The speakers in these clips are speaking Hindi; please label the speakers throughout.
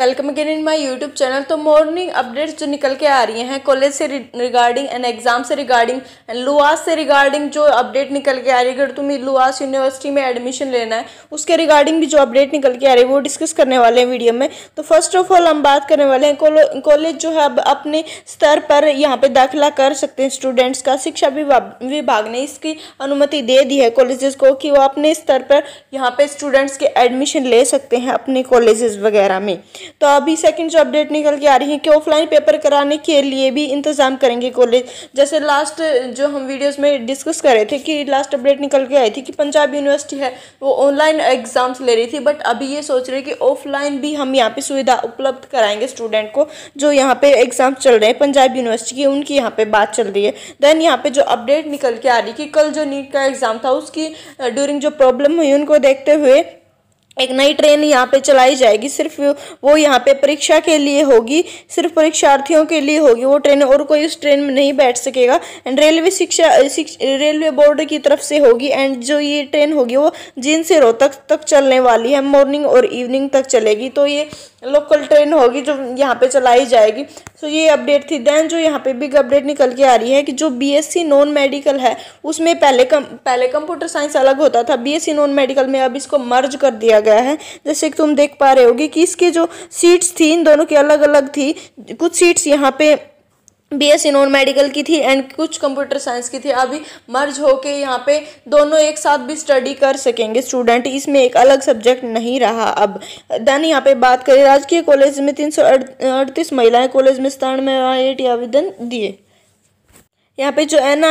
Speaker 1: welcome again in my YouTube channel तो मॉर्निंग अपडेट्स जो निकल के आ रही हैं कॉलेज से रिगार्डिंग एंड एग्जाम से रिगार्डिंग एंड लुआस से रिगार्डिंग जो अपडेट निकल के आ रही है अगर तुम्हें लुआस यूनिवर्सिटी में एडमिशन लेना है उसके रिगार्डिंग भी जो अपडेट निकल के आ रही है वो डिस्कस करने वाले हैं वीडियो में तो फर्स्ट ऑफ ऑल हम बात करने वाले हैं कॉलेज जो है अब अपने स्तर पर यहाँ पर दाखिला कर सकते हैं स्टूडेंट्स का शिक्षा विभाग ने इसकी अनुमति दे दी है कॉलेजेस को कि वो अपने स्तर पर यहाँ पर स्टूडेंट्स के एडमिशन ले सकते हैं अपने कॉलेजेस वगैरह में तो अभी सेकंड जो अपडेट निकल के आ रही है कि ऑफलाइन पेपर कराने के लिए भी इंतज़ाम करेंगे कॉलेज जैसे लास्ट जो हम वीडियोस में डिस्कस कर रहे थे कि लास्ट अपडेट निकल के आई थी कि पंजाब यूनिवर्सिटी है वो ऑनलाइन एग्ज़ाम्स ले रही थी बट अभी ये सोच रहे कि ऑफलाइन भी हम यहाँ पर सुविधा उपलब्ध कराएंगे स्टूडेंट को जो यहाँ पर एग्ज़ाम चल रहे हैं पंजाब यूनिवर्सिटी की उनकी यहाँ पर बात चल रही है देन यहाँ पर जो अपडेट निकल के आ रही कि कल जो नीट का एग्ज़ाम था उसकी ड्यूरिंग जो प्रॉब्लम हुई उनको देखते हुए एक नई ट्रेन यहाँ पे चलाई जाएगी सिर्फ वो यहाँ पे परीक्षा के लिए होगी सिर्फ परीक्षार्थियों के लिए होगी वो ट्रेन और कोई उस ट्रेन में नहीं बैठ सकेगा एंड रेलवे शिक्षा रेलवे बोर्ड की तरफ से होगी एंड जो ये ट्रेन होगी वो जिन से रोहतक तक चलने वाली है मॉर्निंग और इवनिंग तक चलेगी तो ये लोकल ट्रेन होगी जो यहाँ पे चलाई जाएगी सो ये अपडेट थी देन जो यहाँ पे बिग अपडेट निकल के आ रही है कि जो बीएससी नॉन मेडिकल है उसमें पहले कम पहले कंप्यूटर साइंस अलग होता था बीएससी नॉन मेडिकल में अब इसको मर्ज कर दिया गया है जैसे कि तुम देख पा रहे होगे कि इसकी जो सीट्स थी इन दोनों की अलग अलग थी कुछ सीट्स यहाँ पे बी एस इनोर मेडिकल की थी एंड कुछ कंप्यूटर साइंस की थी अभी मर्ज होके यहाँ पे दोनों एक साथ भी स्टडी कर सकेंगे स्टूडेंट इसमें एक अलग सब्जेक्ट नहीं रहा अब देन यहाँ पे बात करें राजकीय कॉलेज में तीन सौ अड़तीस महिलाएं कॉलेज में स्थान में आई आवेदन दिए यहाँ पे जो एन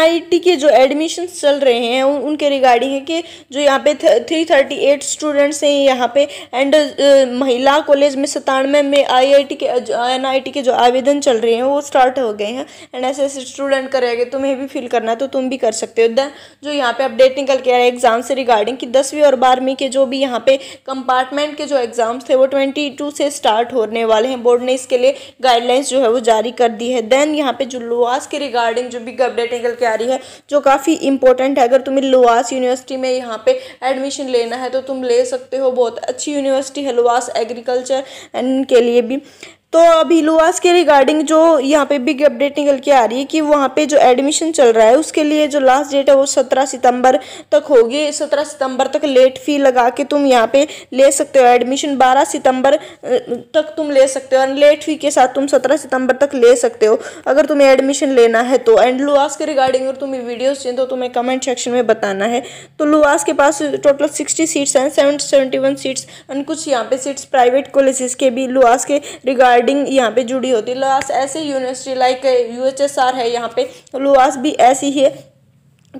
Speaker 1: के जो एडमिशन्स चल रहे हैं उ, उनके रिगार्डिंग है कि जो यहाँ पे थ्री थर्टी एट स्टूडेंट्स हैं यहाँ पे एंड uh, महिला कॉलेज में सतानवे में आई के एन uh, के जो आवेदन चल रहे हैं वो स्टार्ट हो गए हैं एंड ऐसे ऐसे स्टूडेंट करेंगे तुम्हें भी फिल करना है तो तुम भी कर सकते हो दैन जो यहाँ पे अपडेट निकल के है एग्ज़ाम से रिगार्डिंग कि दसवीं और बारहवीं के जो भी यहाँ पे कंपार्टमेंट के जो एग्ज़ाम्स थे वो ट्वेंटी टू से स्टार्ट होने वाले हैं बोर्ड ने इसके लिए गाइडलाइंस जो है वो जारी कर दी है देन यहाँ पे जो लोआस के रिगार्डिंग जो भी एक अपडेट निकल के आ रही है जो काफ़ी इंपॉर्टेंट है अगर तुम्हें लुवास यूनिवर्सिटी में यहाँ पे एडमिशन लेना है तो तुम ले सकते हो बहुत अच्छी यूनिवर्सिटी है लुवास एग्रीकल्चर एंड के लिए भी तो अभी लुआस के रिगार्डिंग जो यहाँ पे बिग अपडेट निकल के आ रही है कि वहाँ पे जो एडमिशन चल रहा है उसके लिए जो लास्ट डेट है वो सत्रह सितंबर तक होगी सत्रह सितंबर तक लेट फी लगा के तुम यहाँ पे ले सकते हो एडमिशन बारह सितंबर तक तुम ले सकते हो एंड लेट फी के साथ तुम सत्रह सितंबर तक ले सकते हो अगर तुम्हें एडमिशन लेना है तो एंड लुआस के रिगार्डिंग अगर तुम्हें वीडियोज़ चाहिए तो तुम्हें कमेंट सेक्शन में बताना है तो लुआस के पास टोटल सिक्सटी सीट्स हैं सेवन सीट्स एंड कुछ यहाँ पे सीट्स प्राइवेट कॉलेजेस के भी लुआस के रिगार्ड वर्डिंग यहाँ पे जुड़ी होती है लोआस ऐसे यूनिवर्सिटी लाइक यूएचएसआर है यहाँ पे लोआस भी ऐसी ही है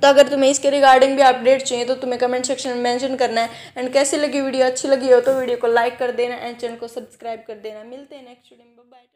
Speaker 1: तो अगर तुम्हें इसके रिगार्डिंग भी अपडेट चाहिए तो तुम्हें कमेंट सेक्शन में मेंशन करना है एंड कैसी लगी वीडियो अच्छी लगी हो तो वीडियो को लाइक कर देना एंड चैनल को सब्सक्राइब कर देना मिलते हैं नेक्स्ट वीडियो में बाय